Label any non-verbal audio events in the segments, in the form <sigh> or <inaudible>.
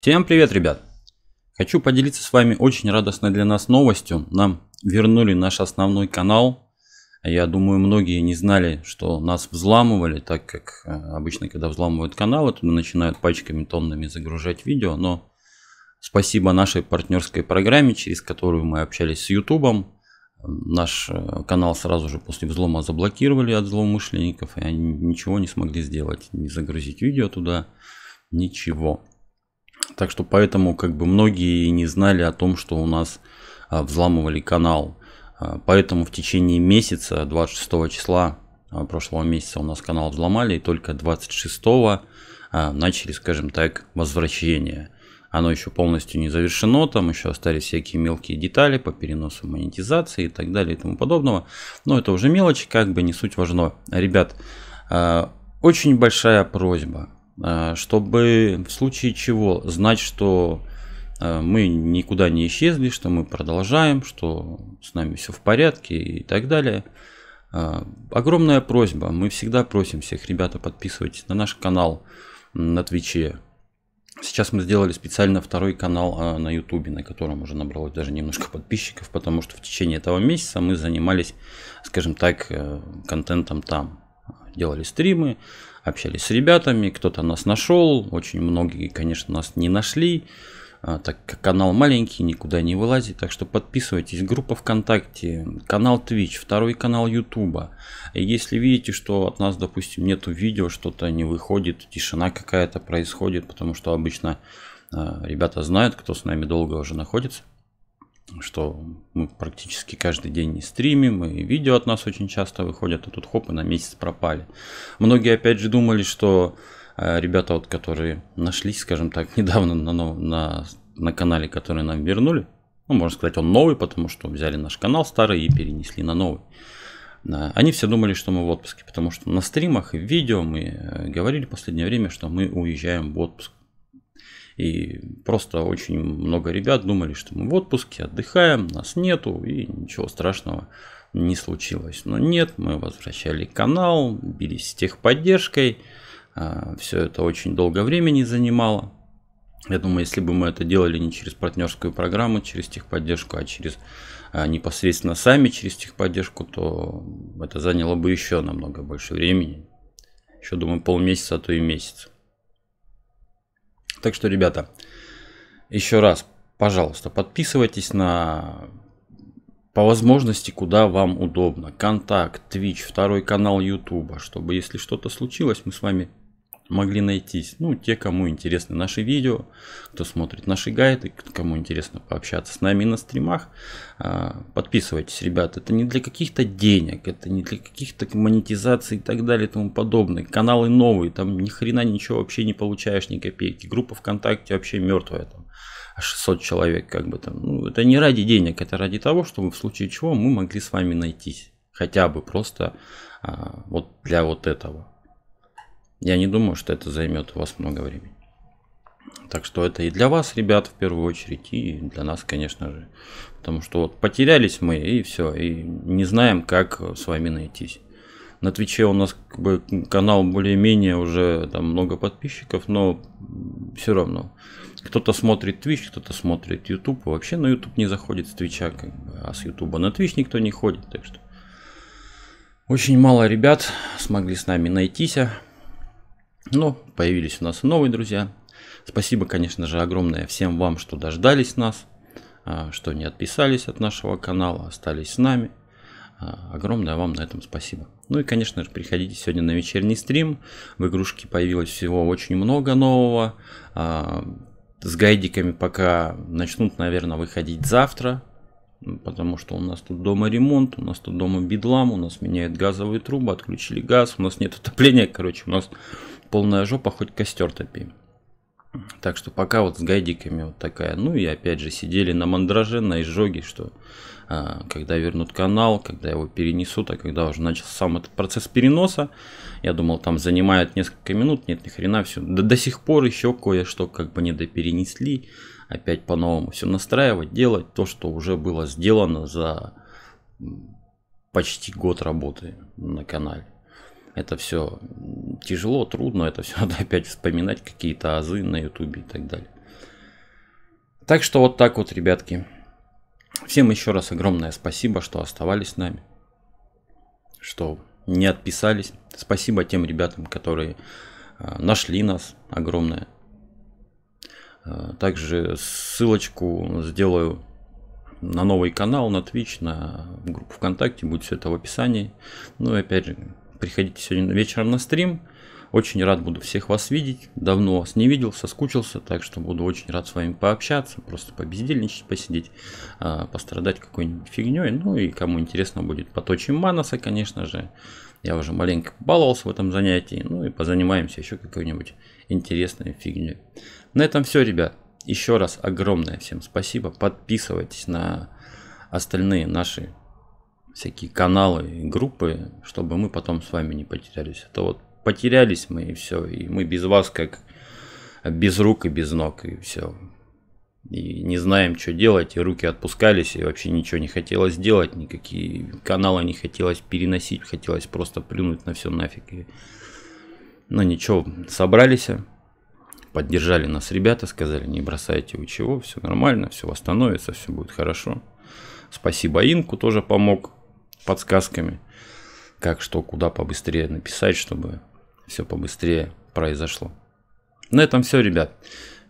Всем привет, ребят! Хочу поделиться с вами очень радостной для нас новостью. Нам вернули наш основной канал. Я думаю, многие не знали, что нас взламывали, так как э, обычно, когда взламывают каналы, туда начинают пачками тоннами загружать видео. Но спасибо нашей партнерской программе, через которую мы общались с YouTube. Наш э, канал сразу же после взлома заблокировали от злоумышленников, и они ничего не смогли сделать, не загрузить видео туда, ничего. Так что поэтому как бы многие не знали о том, что у нас а, взламывали канал. А, поэтому в течение месяца, 26 числа а, прошлого месяца у нас канал взломали, и только 26 начали, скажем так, возвращение. Оно еще полностью не завершено, там еще остались всякие мелкие детали по переносу монетизации и так далее и тому подобного. Но это уже мелочи, как бы не суть важно. Ребят, очень большая просьба. Э, чтобы в случае чего знать, что э, мы никуда не исчезли, что мы продолжаем, что с нами все в порядке и так далее. Э, огромная просьба, мы всегда просим всех, ребята, подписывайтесь на наш канал на Твиче. Сейчас мы сделали специально второй канал на Ютубе, на котором уже набралось даже немножко подписчиков, потому что в течение этого месяца мы занимались, скажем так, контентом там делали стримы, общались с ребятами, кто-то нас нашел, очень многие, конечно, нас не нашли, а, так как канал маленький, никуда не вылазит, так что подписывайтесь, группа ВКонтакте, канал Twitch, второй канал Ютуба. Если видите, что от нас, допустим, нету видео, что-то не выходит, тишина какая-то происходит, потому что обычно а, ребята знают, кто с нами долго уже находится, что мы практически каждый день не стримим, и видео от нас очень часто выходят, а тут хоп, и на месяц пропали. Многие опять же думали, что э, ребята, вот, которые нашлись, скажем так, <laughs> недавно на, на, на канале, который нам вернули, ну, можно сказать, он новый, потому что взяли наш канал старый и перенесли на новый. Э, они все думали, что мы в отпуске, потому что на стримах и в видео мы э, говорили в последнее время, что мы уезжаем в отпуск. И просто очень много ребят думали, что мы в отпуске, отдыхаем, нас нету и ничего страшного не случилось. Но нет, мы возвращали канал, бились с техподдержкой. А, Все это очень долго времени занимало. Я думаю, если бы мы это делали не через партнерскую программу, через техподдержку, а через а, непосредственно сами через техподдержку, то это заняло бы еще намного больше времени. Еще, думаю, полмесяца, а то и месяц. Так что, ребята, еще раз, пожалуйста, подписывайтесь на по возможности, куда вам удобно. Контакт, Twitch, второй канал YouTube, чтобы если что-то случилось, мы с вами могли найтись. Ну, те, кому интересны наши видео, кто смотрит наши гайды, кому интересно пообщаться с нами на стримах. А, подписывайтесь, ребята. Это не для каких-то денег, это не для каких-то монетизаций и так далее и тому подобное. Каналы новые, там ни хрена ничего вообще не получаешь, ни копейки. Группа ВКонтакте вообще мертвая там. 600 а человек как бы там. Ну, это не ради денег, это ради того, чтобы в случае чего мы могли с вами найтись. Хотя бы просто а, вот для вот этого. Я не думаю, что это займет у вас много времени. Так что это и для вас, ребят, в первую очередь, и для нас, конечно же. Потому что вот потерялись мы, и все, и не знаем, как с вами найтись. На Твиче у нас как бы, канал более-менее уже там много подписчиков, но все равно. Кто-то смотрит Twitch, кто-то смотрит YouTube. Вообще на YouTube не заходит с Твича, как бы, а с YouTube на Twitch никто не ходит. Так что очень мало ребят смогли с нами найтись. Но ну, появились у нас новые друзья. Спасибо, конечно же, огромное всем вам, что дождались нас, а, что не отписались от нашего канала, остались с нами. А, огромное вам на этом спасибо. Ну и, конечно же, приходите сегодня на вечерний стрим. В игрушке появилось всего очень много нового. А, с гайдиками пока начнут, наверное, выходить завтра. Потому что у нас тут дома ремонт, у нас тут дома бедлам, у нас меняют газовые трубы, отключили газ, у нас нет отопления, короче, у нас полная жопа, хоть костер топи. Так что пока вот с гайдиками вот такая. Ну и опять же сидели на мандраже, на изжоге, что а, когда вернут канал, когда его перенесут, а когда уже начался сам этот процесс переноса, я думал там занимает несколько минут, нет, ни хрена все. До, до сих пор еще кое-что как бы не доперенесли, опять по-новому все настраивать, делать то, что уже было сделано за почти год работы на канале это все тяжело, трудно, это все <laughs> надо опять вспоминать какие-то азы на ютубе и так далее. Так что вот так вот, ребятки. Всем еще раз огромное спасибо, что оставались с нами, что не отписались. Спасибо тем ребятам, которые э, нашли нас огромное. Э, также ссылочку сделаю на новый канал, на Twitch, на группу ВКонтакте, будет все это в описании. Ну и опять же, Приходите сегодня вечером на стрим. Очень рад буду всех вас видеть. Давно вас не видел, соскучился, так что буду очень рад с вами пообщаться, просто побездельничать, посидеть, а, пострадать какой-нибудь фигней. Ну и кому интересно будет, поточим Манаса, конечно же. Я уже маленько баловался в этом занятии. Ну и позанимаемся еще какой-нибудь интересной фигней. На этом все, ребят. Еще раз огромное всем спасибо. Подписывайтесь на остальные наши всякие каналы и группы, чтобы мы потом с вами не потерялись. Это вот потерялись мы и все, и мы без вас как без рук и без ног и все. И не знаем, что делать, и руки отпускались, и вообще ничего не хотелось делать, никакие каналы не хотелось переносить, хотелось просто плюнуть на все нафиг. И... Но ну, ничего, собрались, поддержали нас ребята, сказали, не бросайте вы чего, все нормально, все восстановится, все будет хорошо. Спасибо Инку тоже помог подсказками, как что, куда побыстрее написать, чтобы все побыстрее произошло. На этом все, ребят.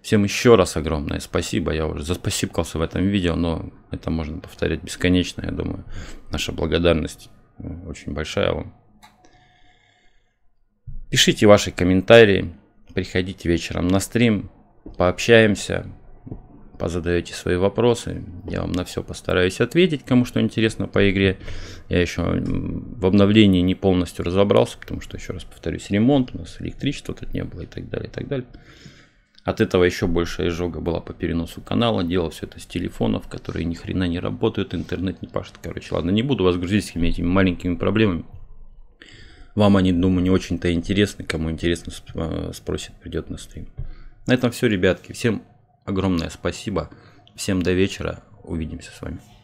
Всем еще раз огромное спасибо. Я уже заспасибкался в этом видео, но это можно повторять бесконечно, я думаю. Наша благодарность э, очень большая вам. Пишите ваши комментарии, приходите вечером на стрим, пообщаемся, позадаете свои вопросы. Я вам на все постараюсь ответить, кому что интересно по игре. Я еще в обновлении не полностью разобрался, потому что, еще раз повторюсь, ремонт у нас, электричества тут не было и так далее, и так далее. От этого еще больше изжога была по переносу канала. Делал все это с телефонов, которые ни хрена не работают, интернет не пашет. Короче, ладно, не буду вас грузить с этими маленькими проблемами. Вам они, думаю, не очень-то интересны. Кому интересно, а, спросит, придет на стрим. На этом все, ребятки. Всем огромное спасибо. Всем до вечера. Увидимся с вами.